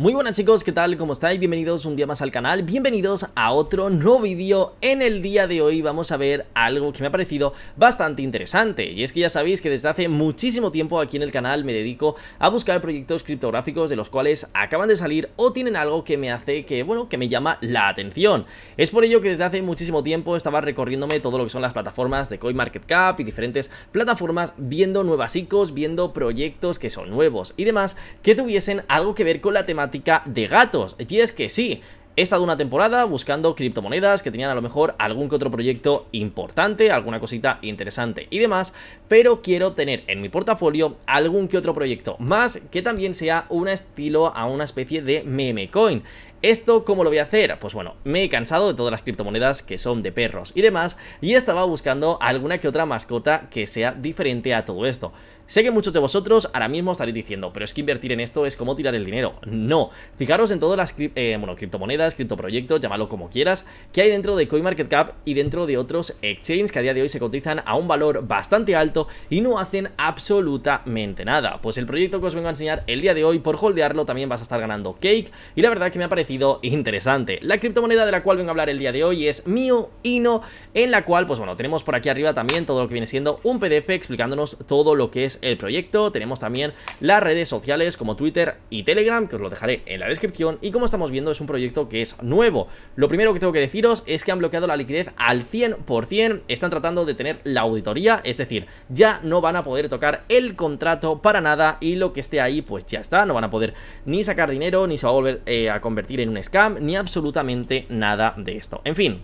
Muy buenas chicos, ¿qué tal? ¿Cómo estáis? Bienvenidos un día más al canal, bienvenidos a otro nuevo vídeo En el día de hoy vamos a ver algo que me ha parecido bastante interesante Y es que ya sabéis que desde hace muchísimo tiempo aquí en el canal me dedico a buscar proyectos criptográficos De los cuales acaban de salir o tienen algo que me hace que, bueno, que me llama la atención Es por ello que desde hace muchísimo tiempo estaba recorriéndome todo lo que son las plataformas de CoinMarketCap Y diferentes plataformas viendo nuevas ICOs, viendo proyectos que son nuevos y demás Que tuviesen algo que ver con la temática de gatos. Y es que sí, He estado una temporada buscando criptomonedas que tenían a lo mejor algún que otro proyecto importante, alguna cosita interesante y demás, pero quiero tener en mi portafolio algún que otro proyecto más que también sea un estilo a una especie de meme coin. ¿Esto cómo lo voy a hacer? Pues bueno, me he cansado de todas las criptomonedas que son de perros y demás y estaba buscando alguna que otra mascota que sea diferente a todo esto. Sé que muchos de vosotros ahora mismo estaréis diciendo, pero es que invertir en esto es como tirar el dinero. No, fijaros en todas las eh, criptomonedas, criptoproyectos, llámalo como quieras, que hay dentro de CoinMarketCap y dentro de otros exchanges que a día de hoy se cotizan a un valor bastante alto y no hacen absolutamente nada. Pues el proyecto que os vengo a enseñar el día de hoy, por holdearlo, también vas a estar ganando cake y la verdad que me ha parecido interesante. La criptomoneda de la cual vengo a hablar el día de hoy es Mioino en la cual, pues bueno, tenemos por aquí arriba también todo lo que viene siendo un PDF explicándonos todo lo que es el proyecto. Tenemos también las redes sociales como Twitter y Telegram, que os lo dejaré en la descripción. Y como estamos viendo, es un proyecto que es nuevo. Lo primero que tengo que deciros es que han bloqueado la liquidez al 100%. Están tratando de tener la auditoría, es decir, ya no van a poder tocar el contrato para nada y lo que esté ahí, pues ya está. No van a poder ni sacar dinero, ni se va a volver eh, a convertir en un scam ni absolutamente nada de esto. En fin,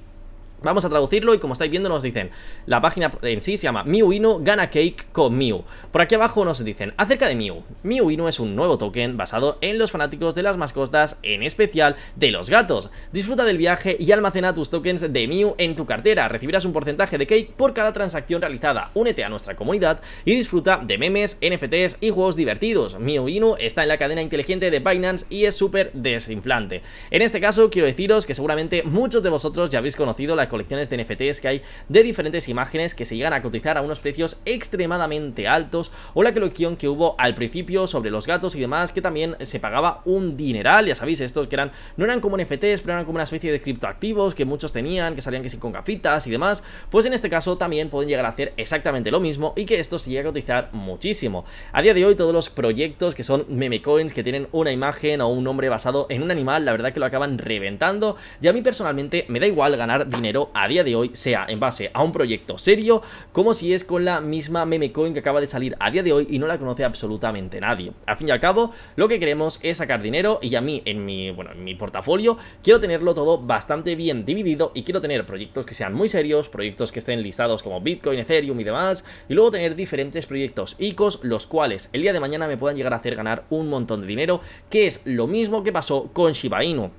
Vamos a traducirlo y como estáis viendo nos dicen, la página en sí se llama Miu Inu Gana Cake con Miu. Por aquí abajo nos dicen, acerca de Miu, Miu Inu es un nuevo token basado en los fanáticos de las mascotas, en especial de los gatos. Disfruta del viaje y almacena tus tokens de Miu en tu cartera, recibirás un porcentaje de cake por cada transacción realizada. Únete a nuestra comunidad y disfruta de memes, NFTs y juegos divertidos. Miu Inu está en la cadena inteligente de Binance y es súper desinflante. En este caso quiero deciros que seguramente muchos de vosotros ya habéis conocido la colecciones de NFTs que hay de diferentes imágenes que se llegan a cotizar a unos precios extremadamente altos o la colección que hubo al principio sobre los gatos y demás que también se pagaba un dineral, ya sabéis, estos que eran no eran como NFTs, pero eran como una especie de criptoactivos que muchos tenían, que salían que sí con gafitas y demás, pues en este caso también pueden llegar a hacer exactamente lo mismo y que esto se llega a cotizar muchísimo. A día de hoy todos los proyectos que son meme coins que tienen una imagen o un nombre basado en un animal, la verdad que lo acaban reventando y a mí personalmente me da igual ganar dinero a día de hoy sea en base a un proyecto serio como si es con la misma meme coin que acaba de salir a día de hoy y no la conoce absolutamente nadie. Al fin y al cabo, lo que queremos es sacar dinero y a mí en mi, bueno, en mi portafolio quiero tenerlo todo bastante bien dividido y quiero tener proyectos que sean muy serios, proyectos que estén listados como Bitcoin, Ethereum y demás, y luego tener diferentes proyectos ICOs los cuales el día de mañana me puedan llegar a hacer ganar un montón de dinero, que es lo mismo que pasó con Shiba Inu.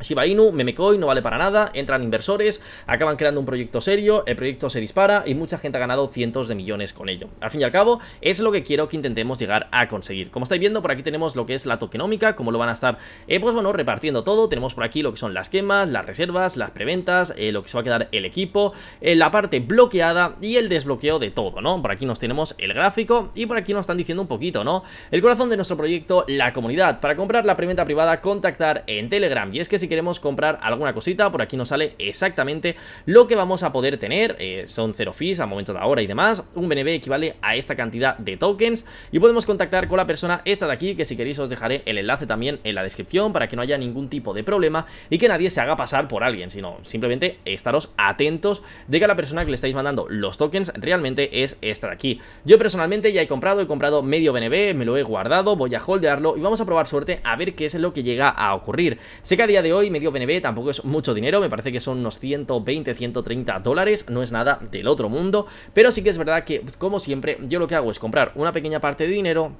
Shiba Inu, Memecoin no vale para nada, entran inversores, acaban creando un proyecto serio, el proyecto se dispara y mucha gente ha ganado cientos de millones con ello. Al fin y al cabo, es lo que quiero que intentemos llegar a conseguir. Como estáis viendo, por aquí tenemos lo que es la tokenómica, cómo lo van a estar, eh, pues bueno, repartiendo todo. Tenemos por aquí lo que son las quemas, las reservas, las preventas, eh, lo que se va a quedar el equipo, eh, la parte bloqueada y el desbloqueo de todo, ¿no? Por aquí nos tenemos el gráfico y por aquí nos están diciendo un poquito, ¿no? El corazón de nuestro proyecto, la comunidad. Para comprar la preventa privada, contactar en Telegram. Y es que si queremos comprar alguna cosita, por aquí nos sale exactamente lo que vamos a poder tener. Eh, son cero fees a momento de ahora y demás. Un BNB equivale a esta cantidad de tokens y podemos contactar con la persona esta de aquí, que si queréis os dejaré el enlace también en la descripción para que no haya ningún tipo de problema y que nadie se haga pasar por alguien, sino simplemente estaros atentos de que la persona que le estáis mandando los tokens realmente es esta de aquí. Yo personalmente ya he comprado, he comprado medio BNB, me lo he guardado, voy a holdearlo y vamos a probar suerte a ver qué es lo que llega a ocurrir. Sé que a día de hoy medio BNB, tampoco es mucho dinero, me parece que son unos 120, 130 dólares, no es nada del otro mundo, pero sí que es verdad que, como siempre, yo lo que hago es comprar una pequeña parte de dinero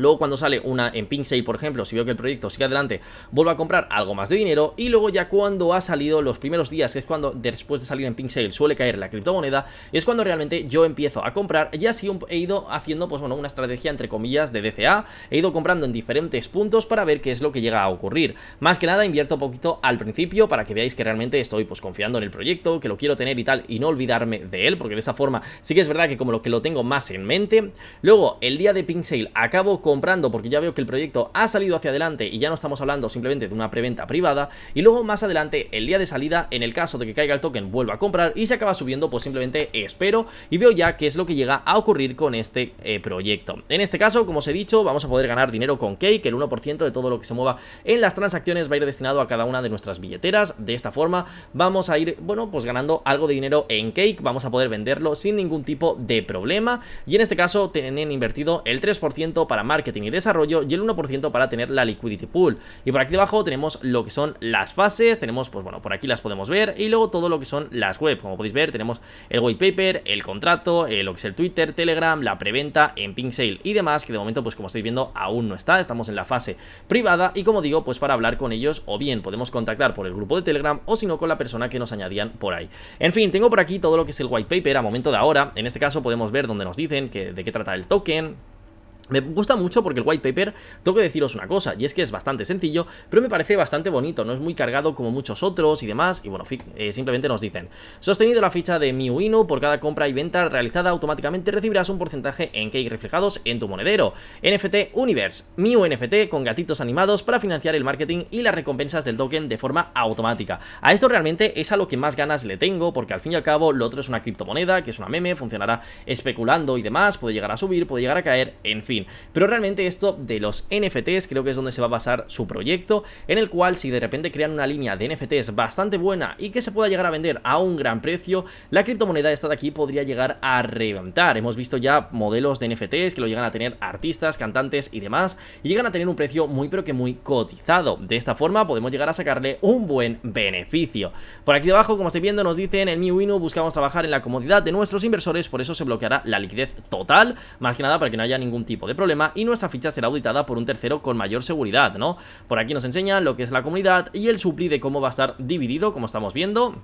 Luego cuando sale una en Pink Sale, por ejemplo, si veo que el proyecto sigue adelante, vuelvo a comprar algo más de dinero y luego ya cuando ha salido los primeros días, que es cuando después de salir en Pink Sale suele caer la criptomoneda, es cuando realmente yo empiezo a comprar Ya así he ido haciendo pues bueno, una estrategia entre comillas de DCA, he ido comprando en diferentes puntos para ver qué es lo que llega a ocurrir. Más que nada invierto un poquito al principio para que veáis que realmente estoy pues confiando en el proyecto, que lo quiero tener y tal y no olvidarme de él, porque de esa forma sí que es verdad que como lo que lo tengo más en mente. Luego el día de Pink Sale acabo comprando porque ya veo que el proyecto ha salido hacia adelante y ya no estamos hablando simplemente de una preventa privada y luego más adelante el día de salida en el caso de que caiga el token vuelva a comprar y se acaba subiendo pues simplemente espero y veo ya qué es lo que llega a ocurrir con este eh, proyecto. En este caso como os he dicho vamos a poder ganar dinero con Cake, el 1% de todo lo que se mueva en las transacciones va a ir destinado a cada una de nuestras billeteras, de esta forma vamos a ir bueno pues ganando algo de dinero en Cake, vamos a poder venderlo sin ningún tipo de problema y en este caso tienen invertido el 3% para marketing y desarrollo y el 1% para tener la liquidity pool. Y por aquí debajo tenemos lo que son las fases, tenemos, pues bueno, por aquí las podemos ver y luego todo lo que son las webs, Como podéis ver, tenemos el white paper, el contrato, eh, lo que es el Twitter, Telegram, la preventa en Pink Sale y demás, que de momento, pues como estáis viendo, aún no está, estamos en la fase privada y como digo, pues para hablar con ellos o bien podemos contactar por el grupo de Telegram o si no con la persona que nos añadían por ahí. En fin, tengo por aquí todo lo que es el white paper a momento de ahora. En este caso podemos ver donde nos dicen que, de qué trata el token, me gusta mucho porque el white paper, tengo que deciros una cosa, y es que es bastante sencillo, pero me parece bastante bonito, no es muy cargado como muchos otros y demás, y bueno, eh, simplemente nos dicen, sostenido la ficha de Miu Inu, por cada compra y venta realizada automáticamente recibirás un porcentaje en cake reflejados en tu monedero. NFT Universe, Miu NFT con gatitos animados para financiar el marketing y las recompensas del token de forma automática. A esto realmente es a lo que más ganas le tengo, porque al fin y al cabo lo otro es una criptomoneda, que es una meme, funcionará especulando y demás, puede llegar a subir, puede llegar a caer, en fin. Pero realmente esto de los NFTs creo que es donde se va a basar su proyecto, en el cual si de repente crean una línea de NFTs bastante buena y que se pueda llegar a vender a un gran precio, la criptomoneda esta de aquí podría llegar a reventar. Hemos visto ya modelos de NFTs que lo llegan a tener artistas, cantantes y demás, y llegan a tener un precio muy pero que muy cotizado. De esta forma podemos llegar a sacarle un buen beneficio. Por aquí debajo, como estáis viendo, nos dicen en el MiWinu buscamos trabajar en la comodidad de nuestros inversores, por eso se bloqueará la liquidez total, más que nada para que no haya ningún tipo de problema y nuestra ficha será auditada por un tercero con mayor seguridad, ¿no? Por aquí nos enseña lo que es la comunidad y el supli de cómo va a estar dividido, como estamos viendo.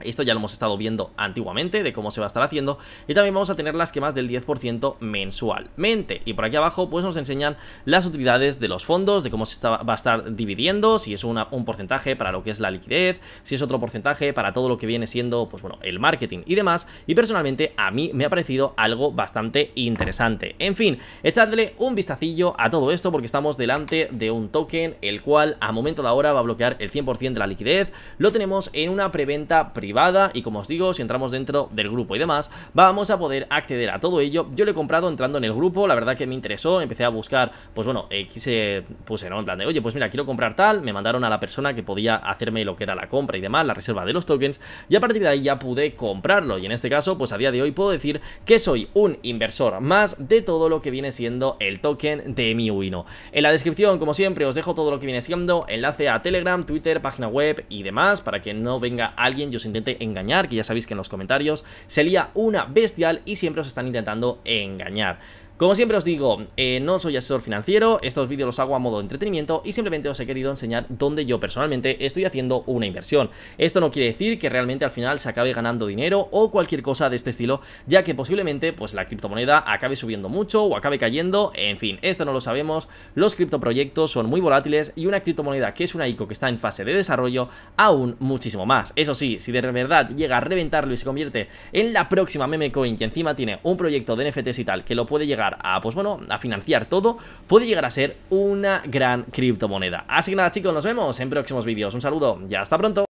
Esto ya lo hemos estado viendo antiguamente de cómo se va a estar haciendo y también vamos a tener las que más del 10% mensualmente y por aquí abajo pues nos enseñan las utilidades de los fondos, de cómo se va a estar dividiendo, si es una, un porcentaje para lo que es la liquidez, si es otro porcentaje para todo lo que viene siendo pues bueno el marketing y demás y personalmente a mí me ha parecido algo bastante interesante. En fin, echadle un vistacillo a todo esto porque estamos delante de un token el cual a momento de ahora va a bloquear el 100% de la liquidez, lo tenemos en una preventa privada y como os digo, si entramos dentro del grupo y demás, vamos a poder acceder a todo ello. Yo lo he comprado entrando en el grupo, la verdad que me interesó, empecé a buscar, pues bueno, eh, quise, puse, ¿no? En plan de, oye, pues mira, quiero comprar tal, me mandaron a la persona que podía hacerme lo que era la compra y demás, la reserva de los tokens, y a partir de ahí ya pude comprarlo. Y en este caso, pues a día de hoy puedo decir que soy un inversor más de todo lo que viene siendo el token de mi En la descripción, como siempre, os dejo todo lo que viene siendo, enlace a Telegram, Twitter, página web y demás, para que no venga alguien yo sin engañar, que ya sabéis que en los comentarios se lía una bestial y siempre os están intentando engañar. Como siempre os digo, eh, no soy asesor financiero, estos vídeos los hago a modo de entretenimiento y simplemente os he querido enseñar dónde yo personalmente estoy haciendo una inversión. Esto no quiere decir que realmente al final se acabe ganando dinero o cualquier cosa de este estilo, ya que posiblemente pues la criptomoneda acabe subiendo mucho o acabe cayendo, en fin, esto no lo sabemos, los criptoproyectos son muy volátiles y una criptomoneda que es una ICO que está en fase de desarrollo aún muchísimo más. Eso sí, si de verdad llega a reventarlo y se convierte en la próxima meme coin que encima tiene un proyecto de NFTs y tal que lo puede llegar a, pues bueno, a financiar todo, puede llegar a ser una gran criptomoneda. Así que nada chicos, nos vemos en próximos vídeos. Un saludo ya hasta pronto.